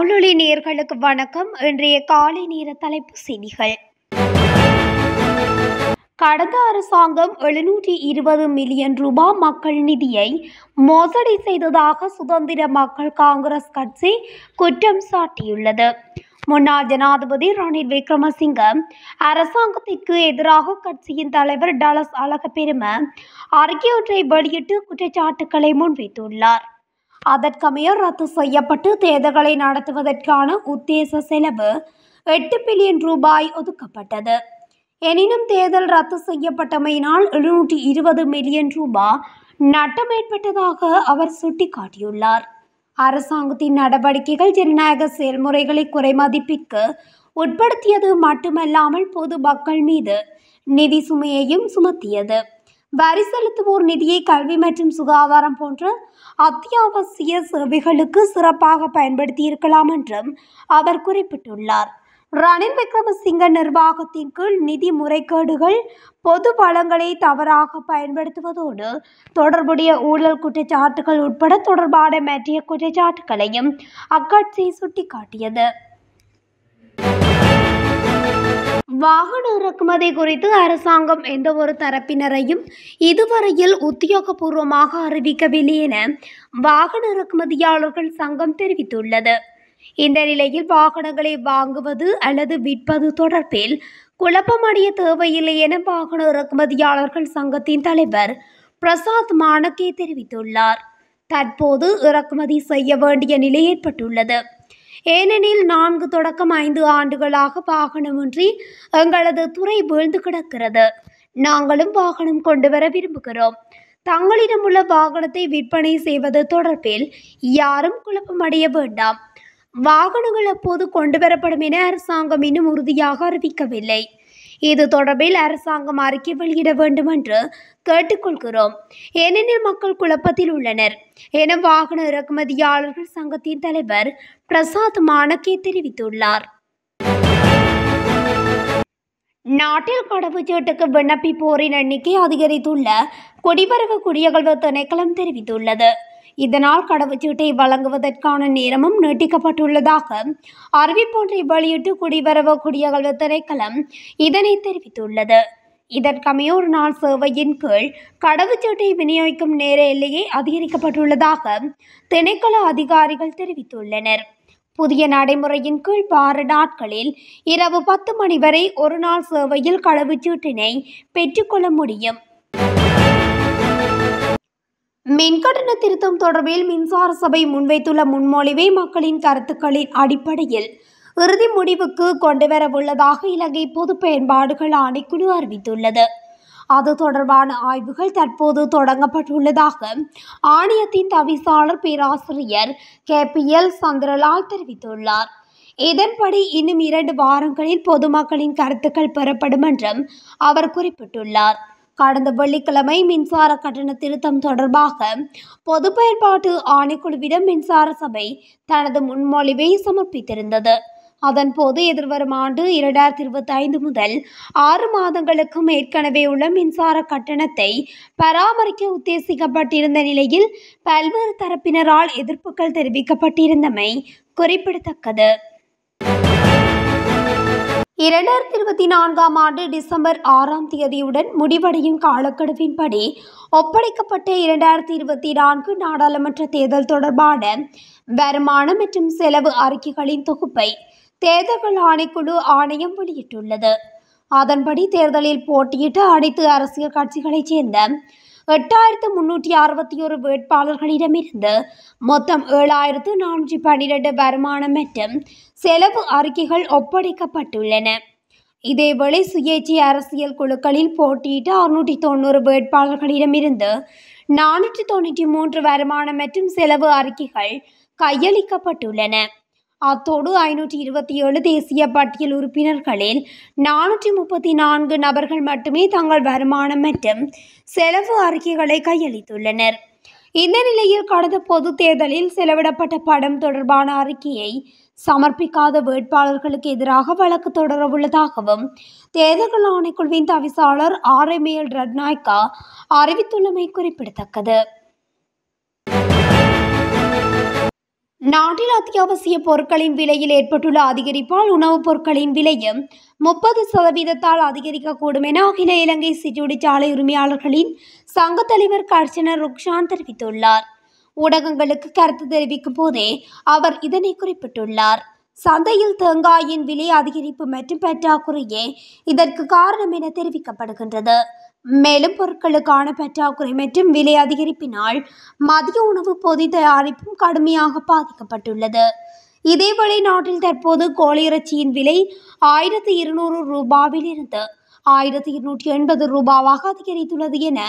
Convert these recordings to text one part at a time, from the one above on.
தமிழொலி நேர்களுக்கு வணக்கம் இன்றைய காலை நேர தலைப்பு செய்திகள் கடந்த அரசாங்கம் எழுநூற்றி இருபது மில்லியன் ரூபாய் மக்கள் நிதியை மோசடி செய்ததாக சுதந்திர மக்கள் காங்கிரஸ் கட்சி குற்றம் சாட்டியுள்ளது முன்னாள் ஜனாதிபதி ரணில் விக்ரமசிங்க அரசாங்கத்திற்கு எதிராக கட்சியின் தலைவர் டலஸ் அழகப்பெரும அறிக்கை வெளியிட்டு குற்றச்சாட்டுக்களை முன்வைத்துள்ளார் அதற்கமைய ரத்து செய்யப்பட்டு தேர்தல்களை நடத்துவதற்கான உத்தேச செலவு எட்டு பில்லியன் ரூபாய் ஒதுக்கப்பட்டது எனினும் தேர்தல் ரத்து செய்யப்பட்டமையினால் எழுநூற்றி இருபது மில்லியன் ரூபாய் நட்டம் ஏற்பட்டதாக அவர் சுட்டிக்காட்டியுள்ளார் அரசாங்கத்தின் நடவடிக்கைகள் ஜனநாயக செயல்முறைகளை குறைமதிப்பிற்கு உட்படுத்தியது மட்டுமல்லாமல் பொது மக்கள் மீது நிதி சுமையையும் சுமத்தியது வரி செலுத்துவோர் நிதியை கல்வி மற்றும் சுகாதாரம் போன்ற அத்தியாவசிய சேவைகளுக்கு சிறப்பாக பயன்படுத்தியிருக்கலாம் என்றும் அவர் குறிப்பிட்டுள்ளார் ரணில் விக்ரமசிங்க நிர்வாகத்தின் கீழ் நிதி முறைகேடுகள் பொது வளங்களை தவறாக பயன்படுத்துவதோடு தொடர்புடைய ஊழல் குற்றச்சாட்டுகள் உட்பட தொடர்பான மற்றிய குற்றச்சாட்டுகளையும் அக்கட்சி சுட்டிக்காட்டியது வாகன இறக்குமதி குறித்து அரசாங்கம் எந்த ஒரு தரப்பினரையும் இதுவரையில் உத்தியோகபூர்வமாக அறிவிக்கவில்லை என வாகன இறக்குமதியாளர்கள் சங்கம் தெரிவித்துள்ளது இந்த நிலையில் வாகனங்களை வாங்குவது அல்லது விற்பது தொடர்பில் குழப்பமடைய தேவையில்லை என வாகன இறக்குமதியாளர்கள் சங்கத்தின் தலைவர் பிரசாத் மாணக்கே தெரிவித்துள்ளார் தற்போது இறக்குமதி செய்ய வேண்டிய நிலை ஏற்பட்டுள்ளது ஏனெனில் நான்கு தொடக்கம் ஐந்து ஆண்டுகளாக வாகனமின்றி எங்களது துறை வீழ்ந்து கிடக்கிறது நாங்களும் வாகனம் கொண்டு வர விரும்புகிறோம் தங்களிடம் உள்ள வாகனத்தை விற்பனை செய்வது தொடர்பில் யாரும் குழப்பமடைய வேண்டாம் வாகனங்கள் அப்போது கொண்டு வரப்படும் என அரசாங்கம் இன்னும் உறுதியாக அறிவிக்கவில்லை இது தொடர்பில் அரசாங்கம் அறிக்கை வெளியிட வேண்டும் என்று கேட்டுக்கொள்கிறோம் ஏனெனில் மக்கள் குழப்பத்தில் உள்ளனர் என வாகன இறக்குமதியாளர்கள் சங்கத்தின் தலைவர் பிரசாத் மாணக்கே தெரிவித்துள்ளார் நாட்டில் கடவுச்சீட்டுக்கு விண்ணப்பிப்போரின் எண்ணிக்கை அதிகரித்துள்ள குடிவரவு குடியகல்வு திணைக்களம் தெரிவித்துள்ளது இதனால் கடவுச்சீட்டை வழங்குவதற்கான நேரமும் நீட்டிக்கப்பட்டுள்ளதாக அறிவிப்பொன்றை வெளியிட்டு குடிவரவு குடியகல்வு திரைக்களம் இதனை தெரிவித்துள்ளது இதற்கமையோர் ஒரு நாள் சேவையின் கீழ் கடவுச்சீட்டை விநியோகிக்கும் நேர எல்லையே அதிகரிக்கப்பட்டுள்ளதாக திணைக்கள அதிகாரிகள் தெரிவித்துள்ளனர் புதிய நடைமுறையின் கீழ் வார நாட்களில் இரவு பத்து மணி வரை ஒரு நாள் சேவையில் கடவுச்சீட்டினை பெற்றுக்கொள்ள முடியும் மின்கட்டண திருத்தம் தொடர்பில் மின்சார சபை முன்வைத்துள்ள முன்மொழிவை மக்களின் கருத்துக்களின் அடிப்படையில் இறுதி முடிவுக்கு கொண்டுவர உள்ளதாக இலங்கை பொது பயன்பாடுகள் ஆணைக்குழு அறிவித்துள்ளது அது தொடர்பான ஆய்வுகள் தற்போது தொடங்கப்பட்டுள்ளதாக ஆணையத்தின் தவிசாளர் பேராசிரியர் கே பி எல் சந்திரலால் தெரிவித்துள்ளார் இதன்படி இன்னும் இரண்டு வாரங்களில் பொதுமக்களின் கருத்துக்கள் பெறப்படும் என்றும் அவர் குறிப்பிட்டுள்ளார் கடந்த வெள்ளிக்கிழமை மின்சார கட்டண திருத்தம் தொடர்பாக பொது பயன்பாட்டு ஆணைக்குழுவிடம் மின்சார சபை தனது முன்மொழிவை சமர்ப்பித்திருந்தது அதன்போது எதிர்வரும் ஆண்டு இரண்டாயிரத்தி இருபத்தி ஐந்து முதல் ஆறு மாதங்களுக்கும் ஏற்கனவே உள்ள மின்சார கட்டணத்தை பராமரிக்க உத்தேசிக்கப்பட்டிருந்த நிலையில் பல்வேறு தரப்பினரால் எதிர்ப்புகள் தெரிவிக்கப்பட்டிருந்தமை குறிப்பிடத்தக்கது இரண்டாயிரத்தி இருபத்தி நான்காம் ஆண்டு டிசம்பர் ஆறாம் தேதியுடன் முடிவடையும் காலக்கெடுவின்படி ஒப்படைக்கப்பட்ட இரண்டாயிரத்தி இருபத்தி நான்கு நாடாளுமன்ற தேர்தல் தொடர்பான வருமானம் மற்றும் செலவு அறிக்கைகளின் தொகுப்பை தேர்தல்கள் ஆணைக்குழு ஆணையம் வெளியிட்டுள்ளது அதன்படி தேர்தலில் போட்டியிட்ட அனைத்து அரசியல் கட்சிகளைச் சேர்ந்த எட்டாயிரத்து முன்னூற்றி அறுபத்தி ஒரு வேட்பாளர்களிடமிருந்து மொத்தம் ஏழாயிரத்து நானூற்றி பன்னிரெண்டு வருமானம் மற்றும் செலவு அறிக்கைகள் ஒப்படைக்கப்பட்டுள்ளன இதேவேளை சுயேட்சை அரசியல் குழுக்களில் போட்டியிட்ட அறுநூற்றி தொண்ணூறு வேட்பாளர்களிடமிருந்து நானூற்றி தொண்ணூற்றி மூன்று வருமானம் மற்றும் செலவு அறிக்கைகள் கையளிக்கப்பட்டுள்ளன அத்தோடு ஐநூற்றி இருபத்தி ஏழு தேசிய பட்டியல் உறுப்பினர்களில் நானூற்றி முப்பத்தி நான்கு நபர்கள் மட்டுமே தங்கள் வருமானம் மற்றும் செலவு அறிக்கைகளை கையளித்துள்ளனர் இந்த நிலையில் கடந்த பொது தேர்தலில் செலவிடப்பட்ட படம் தொடர்பான அறிக்கையை சமர்ப்பிக்காத வேட்பாளர்களுக்கு எதிராக வழக்கு தொடரவுள்ளதாகவும் தேர்தல் ஆணைக்குழுவின் தவிசாளர் ஆர் எம் ரட்நாய்கா அறிவித்துள்ளமை குறிப்பிடத்தக்கது நாட்டில் அத்தியாவசிய பொருட்களின் விலையில் ஏற்பட்டுள்ள அதிகரிப்பால் உணவுப் பொருட்களின் விலையும் முப்பது சதவீதத்தால் அதிகரிக்கக்கூடும் என அகில இலங்கை சாலை உரிமையாளர்களின் சங்க தலைவர் கர்ஷனர் ருக்ஷான் தெரிவித்துள்ளார் ஊடகங்களுக்கு கருத்து தெரிவிக்கும் போதே அவர் இதனை குறிப்பிட்டுள்ளார் சந்தையில் தேங்காயின் விலை அதிகரிப்பு மற்றும் பற்றாக்குறையே இதற்கு காரணம் என தெரிவிக்கப்படுகின்றது மேலும் பொருட்களுக்கான பற்றாக்குறை மற்றும் விலை அதிகரிப்பினால் மதிய உணவு பொதி தயாரிப்பும் கடுமையாக பாதிக்கப்பட்டுள்ளது இதேவேளை நாட்டில் தற்போது கோழி இறைச்சியின் விலை ஆயிரத்தி இருநூறு ரூபாவிலிருந்து ஆயிரத்தி இருநூற்றி எண்பது ரூபாவாக அதிகரித்துள்ளது என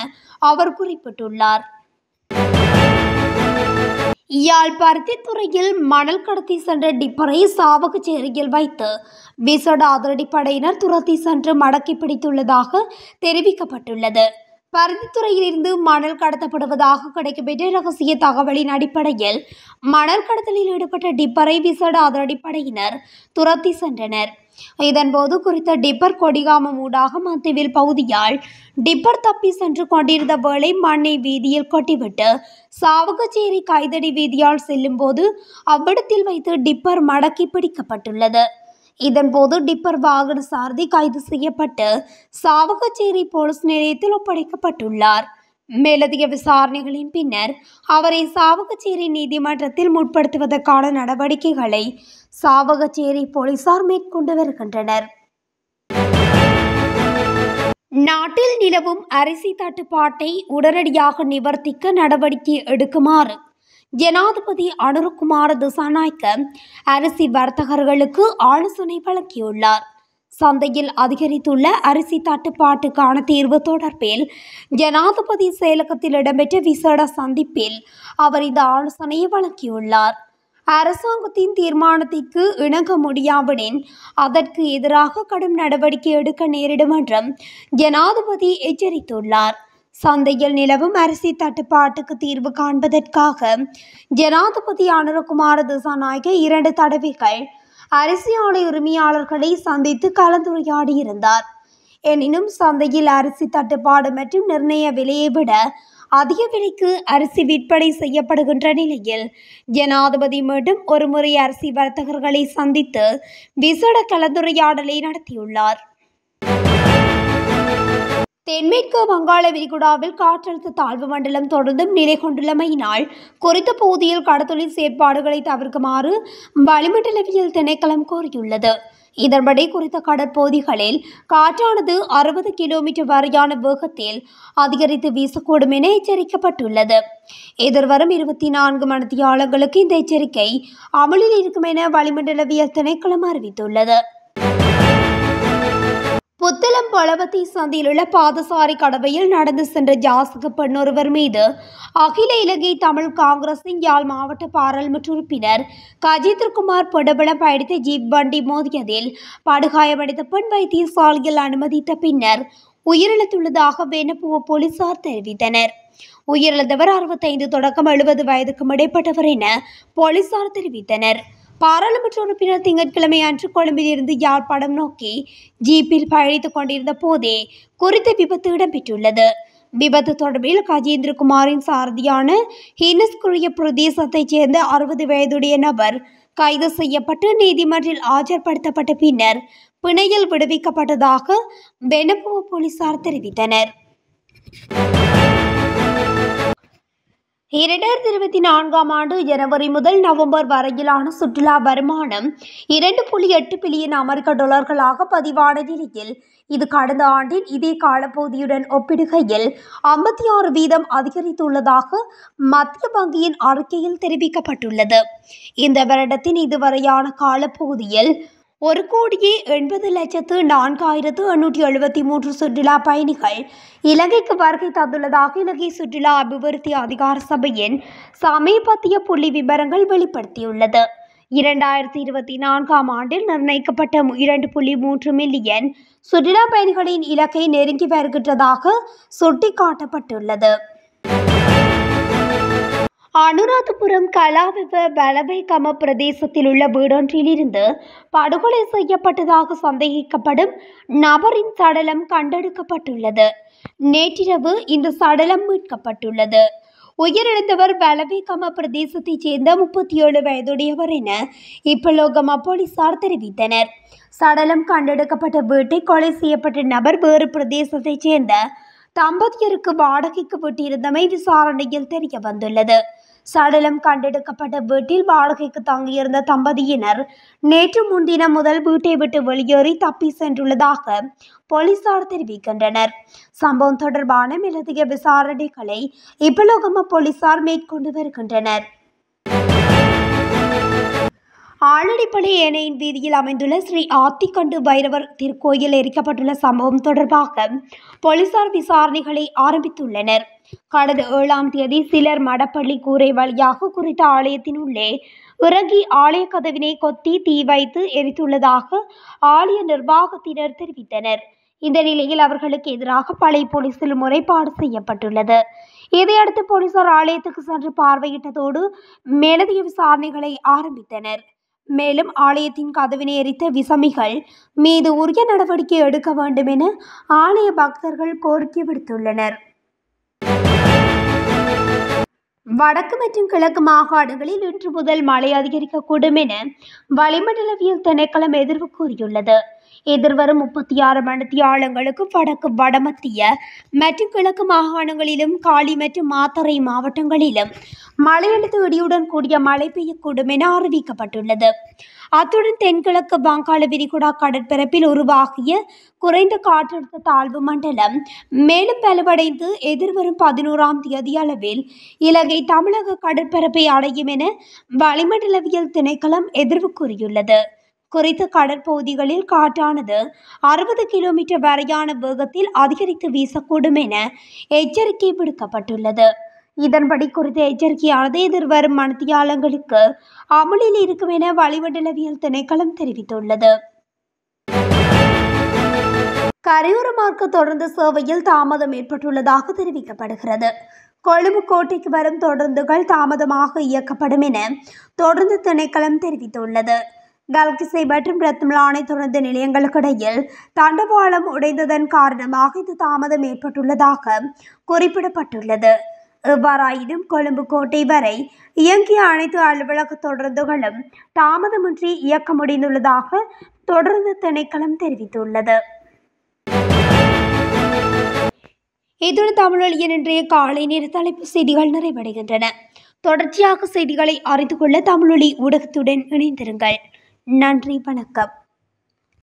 அவர் குறிப்பிட்டுள்ளார் யாழ் பருத்தித்துறையில் மணல் கடத்தி சென்ற டிப்பரை சேரியில் வைத்து அதிரடி படையினர் துரத்தி சென்று மடக்கி பிடித்துள்ளதாக தெரிவிக்கப்பட்டுள்ளது பருத்தித்துறையிலிருந்து மணல் கடத்தப்படுவதாக கிடைக்கப்பெற்ற ரகசிய தகவலின் அடிப்படையில் மணல் கடத்தலில் ஈடுபட்ட டிப்பரை அதிரடி படையினர் துரத்தி சென்றனர் இதன்போது குறித்த டிப்பர் கொடிகாமம் ஊடாக மத்திவில் பகுதியால் டிப்பர் தப்பி சென்று கொண்டிருந்த வேளை மண்ணை வீதியில் கொட்டிவிட்டு சாவகச்சேரி கைதடி வீதியால் செல்லும்போது அவ்விடத்தில் வைத்து டிப்பர் மடக்கி பிடிக்கப்பட்டுள்ளது இதன்போது டிப்பர் வாகன சாரதி கைது செய்யப்பட்டு சாவகச்சேரி போலீஸ் நிலையத்தில் ஒப்படைக்கப்பட்டுள்ளார் மேலதிக விசாரணைகளின் பின்னர் அவரை சாவகச்சேரி நீதிமன்றத்தில் முற்படுத்துவதற்கான நடவடிக்கைகளை சாவகச்சேரி போலீசார் மேற்கொண்டு வருகின்றனர் நாட்டில் நிலவும் அரிசி தட்டுப்பாட்டை உடனடியாக நிவர்த்திக்க நடவடிக்கை எடுக்குமாறு ஜனாதிபதி அனுருகுமார் திசாநாய்க்க அரிசி வர்த்தகர்களுக்கு ஆலோசனை வழங்கியுள்ளார் சந்தையில் அதிகரித்துள்ள அரிசி தட்டுப்பாட்டுக்கான தீர்வு தொடர்பில் ஜனாதிபதி செயலகத்தில் இடம்பெற்ற விசேட சந்திப்பில் அவர் இந்த ஆலோசனையை வழங்கியுள்ளார் அரசாங்கத்தின் தீர்மானத்திற்கு இணங்க முடியாவிடின் அதற்கு எதிராக கடும் நடவடிக்கை எடுக்க நேரிடும் என்றும் ஜனாதிபதி எச்சரித்துள்ளார் சந்தையில் நிலவும் அரிசி தட்டுப்பாட்டுக்கு தீர்வு காண்பதற்காக ஜனாதிபதி அனுரகுமார திசாநாயக இரண்டு தடவைகள் அரிசி ஆலை உரிமையாளர்களை சந்தித்து கலந்துரையாடியிருந்தார் எனினும் சந்தையில் அரிசி தட்டுப்பாடு மற்றும் நிர்ணய விலையை விட அதிக விலைக்கு அரிசி விற்பனை செய்யப்படுகின்ற நிலையில் ஜனாதிபதி மீண்டும் ஒருமுறை அரிசி வர்த்தகர்களை சந்தித்து விசேட கலந்துரையாடலை நடத்தியுள்ளார் தென்மேற்கு வங்காள விரிகுடாவில் காற்றழுத்த தாழ்வு மண்டலம் தொடர்ந்தும் நிலை கொண்டுள்ளமையினால் குறித்த பகுதியில் கடத்தொழில் செயற்பாடுகளை தவிர்க்குமாறு வளிமண்டலவியல் திணைக்களம் கோரியுள்ளது இதன்படி குறித்த கடற்பகுதிகளில் காற்றானது அறுபது கிலோமீட்டர் வரையான வேகத்தில் அதிகரித்து வீசக்கூடும் என எச்சரிக்கப்பட்டுள்ளது எதிர்வரும் இருபத்தி நான்கு மணித்தியாளர்களுக்கு இந்த எச்சரிக்கை அமலில் இருக்கும் என வளிமண்டலவியல் திணைக்களம் அறிவித்துள்ளது புத்தளம் பழவத்தை சந்தியிலுள்ள பாதசாரி கடவையில் நடந்து சென்ற ஜாசக பெண்ணொருவர் மீது அகில இலங்கை தமிழ் காங்கிரசின் யாழ் மாவட்ட பாராளுமன்ற உறுப்பினர் கஜேந்திரகுமார் பொடபலம் பயணித்த ஜீப் வண்டி மோதியதில் படுகாயமடைந்த பெண் வைத்தியசாலையில் அனுமதித்த பின்னர் உயிரிழந்துள்ளதாக வேணப்புவ போலீசார் தெரிவித்தனர் உயிரிழந்தவர் அறுபத்தைந்து தொடக்கம் எழுபது வயதுக்கும் இடைப்பட்டவர் என போலீசார் தெரிவித்தனர் பாராளுமன்ற உறுப்பினர் திங்கட்கிழமை அன்று கொழும்பிலிருந்து யாழ்ப்பாணம் நோக்கி ஜீப்பில் பயணித்துக் கொண்டிருந்த போதே குறித்த விபத்து இடம்பெற்றுள்ளது விபத்து தொடர்பில் கஜேந்திரகுமாரின் சாரதியான ஹினஸ்குரிய பிரதேசத்தைச் சேர்ந்த அறுபது வயதுடைய நபர் கைது செய்யப்பட்டு நீதிமன்றில் ஆஜர்படுத்தப்பட்ட பின்னர் பிணையில் விடுவிக்கப்பட்டதாக வெனப்புவ போலீசார் தெரிவித்தனர் இரண்டாயிரத்தி இருபத்தி நான்காம் ஆண்டு ஜனவரி முதல் நவம்பர் வரையிலான சுற்றுலா வருமானம் இரண்டு புள்ளி எட்டு பில்லியன் அமெரிக்க டாலர்களாக பதிவான நிலையில் இது கடந்த ஆண்டின் இதே காலப்பகுதியுடன் ஒப்பிடுகையில் ஐம்பத்தி ஆறு வீதம் அதிகரித்துள்ளதாக மத்திய வங்கியின் அறிக்கையில் தெரிவிக்கப்பட்டுள்ளது இந்த வருடத்தின் இதுவரையான காலப்பகுதியில் ஒரு கோடியே எண்பது லட்சத்து நான்காயிரத்து எண்ணூற்றி எழுபத்தி மூன்று சுற்றுலா பயணிகள் இலங்கைக்கு வருகை தந்துள்ளதாக இலங்கை சுற்றுலா அபிவிருத்தி அதிகார சபையின் சமீபத்திய புள்ளி விவரங்கள் வெளிப்படுத்தியுள்ளது இரண்டாயிரத்தி இருபத்தி நான்காம் ஆண்டில் நிர்ணயிக்கப்பட்ட இரண்டு புள்ளி மூன்று மில்லியன் சுற்றுலா பயணிகளின் இலக்கை நெருங்கி வருகின்றதாக சுட்டிக்காட்டப்பட்டுள்ளது அனுராதபுரம் கலாவிப பலபைகம பிரதேசத்தில் உள்ள வீடொன்றிலிருந்து படுகொலை செய்யப்பட்டதாக சந்தேகிக்கப்படும் நபரின் சடலம் கண்டெடுக்கப்பட்டுள்ளது நேற்றிரவு இந்த சடலம் மீட்கப்பட்டுள்ளது உயிரிழந்தவர் வலபிகம பிரதேசத்தைச் சேர்ந்த முப்பத்தி ஏழு வயதுடையவர் என இப்பலோகமா போலீசார் தெரிவித்தனர் சடலம் கண்டெடுக்கப்பட்ட வீட்டை கொலை செய்யப்பட்ட நபர் வேறு பிரதேசத்தைச் சேர்ந்த தம்பதியருக்கு வாடகைக்கு விட்டிருந்தமை விசாரணையில் தெரிய வந்துள்ளது சடலம் கண்டெடுக்கப்பட்ட வீட்டில் வாடகைக்கு தங்கியிருந்த தம்பதியினர் நேற்று முன்தினம் முதல் வீட்டை விட்டு வெளியேறி தப்பி சென்றுள்ளதாக போலீசார் தெரிவிக்கின்றனர் சம்பவம் தொடர்பான மேலதிக விசாரணைகளை இப்பலோகம போலீசார் மேற்கொண்டு வருகின்றனர் ஆலடிப்பள்ளி ஏனையின் வீதியில் அமைந்துள்ள ஸ்ரீ ஆத்திக்கண்டு பைரவர் திருக்கோயில் எரிக்கப்பட்டுள்ள சம்பவம் தொடர்பாக போலீசார் விசாரணைகளை ஆரம்பித்துள்ளனர் கடந்த ஏழாம் தேதி சிலர் மடப்பள்ளி கூரை வழியாக குறித்த ஆலயத்தின் உள்ளே இறங்கி ஆலய கதவினை கொத்தி தீ வைத்து எரித்துள்ளதாக ஆலய நிர்வாகத்தினர் தெரிவித்தனர் இந்த நிலையில் அவர்களுக்கு எதிராக பழைய போலீசில் முறைப்பாடு செய்யப்பட்டுள்ளது இதையடுத்து போலீசார் ஆலயத்துக்கு சென்று பார்வையிட்டதோடு மேலதிக விசாரணைகளை ஆரம்பித்தனர் மேலும் ஆலயத்தின் கதவினை எரித்த விசமிகள் மீது உரிய நடவடிக்கை எடுக்க வேண்டும் என ஆலய பக்தர்கள் கோரிக்கை விடுத்துள்ளனர் வடக்கு மற்றும் கிழக்கு மாகாணங்களில் இன்று முதல் மழை அதிகரிக்கக்கூடும் என வளிமண்டலவியல் திணைக்களம் எதிர்வு கூறியுள்ளது எதிர்வரும் முப்பத்தி ஆறு மணி மணித்தியாலங்களுக்கு வடக்கு வடமத்திய மற்றும் கிழக்கு மாகாணங்களிலும் காலி மற்றும் மாத்தறை மாவட்டங்களிலும் மழையெழுத்து இடியுடன் கூடிய மழை பெய்யக்கூடும் என அறிவிக்கப்பட்டுள்ளது அத்துடன் தென்கிழக்கு வங்காள விரிகுடா கடற்பரப்பில் உருவாகிய குறைந்த காற்றழுத்த தாழ்வு மண்டலம் மேலும் வலுவடைந்து எதிர்வரும் பதினோராம் தேதி அளவில் இலங்கை தமிழக கடற்பரப்பை அடையும் என வளிமண்டலவியல் திணைக்களம் எதிர்வு கூறியுள்ளது குறித்த கடற்பகுதிகளில் காற்றானது அறுபது கிலோமீட்டர் வரையான வேகத்தில் அதிகரித்து வீசக்கூடும் என எச்சரிக்கை விடுக்கப்பட்டுள்ளது இதன்படி குறித்த எச்சரிக்கையானது எதிர்வரும் மனத்தியாளங்களுக்கு அமலில் இருக்கும் என வளிமண்டலவியல் திணைக்களம் தெரிவித்துள்ளது கரையோர மார்க்க தொடர்ந்து சேவையில் தாமதம் ஏற்பட்டுள்ளதாக தெரிவிக்கப்படுகிறது கொழும்பு கோட்டைக்கு வரும் தொடர்ந்துகள் தாமதமாக இயக்கப்படும் என தொடர்ந்து திணைக்களம் தெரிவித்துள்ளது கல்கிசை மற்றும் ரத்மலா துறந்த நிலையங்களுக்கிடையில் தண்டவாளம் உடைந்ததன் காரணமாக இது தாமதம் ஏற்பட்டுள்ளதாக குறிப்பிடப்பட்டுள்ளது எவ்வாறாயினும் கொழும்பு கோட்டை வரை இயங்கிய அனைத்து அலுவலக தொடர்ந்துகளும் தாமதமின்றி இயக்க முடிந்துள்ளதாக தொடர்ந்து திணைக்களம் தெரிவித்துள்ளது இதோடு தமிழொழியின் இன்றைய காலை நேர தலைப்பு செய்திகள் நிறைவடைகின்றன தொடர்ச்சியாக செய்திகளை அறிந்து கொள்ள தமிழொலி ஊடகத்துடன் இணைந்திருங்கள் நன்றி வணக்கம்